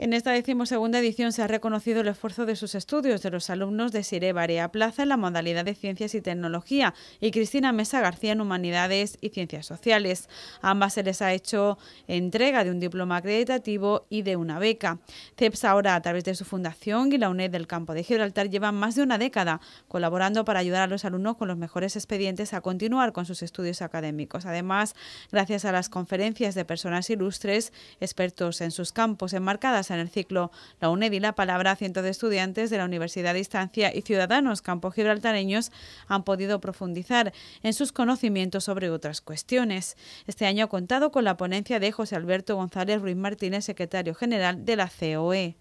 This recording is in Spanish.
En esta decimosegunda edición se ha reconocido el esfuerzo de sus estudios de los alumnos de Sire Barea Plaza en la modalidad de Ciencias y Tecnología y Cristina Mesa García en Humanidades y Ciencias Sociales. A ambas se les ha hecho entrega de un diploma acreditativo y de una beca. CEPS ahora, a través de su fundación y la UNED del Campo de Gibraltar, llevan más de una década colaborando para ayudar a los alumnos con los mejores expedientes a continuar con sus estudios académicos. Además, gracias a las conferencias de personas ilustres, expertos en sus campos, enmarcadas en el ciclo La UNED y la Palabra, cientos de estudiantes de la Universidad de Distancia y ciudadanos campo gibraltareños han podido profundizar en sus conocimientos sobre otras cuestiones. Este año ha contado con la ponencia de José Alberto González Ruiz Martínez, secretario general de la COE.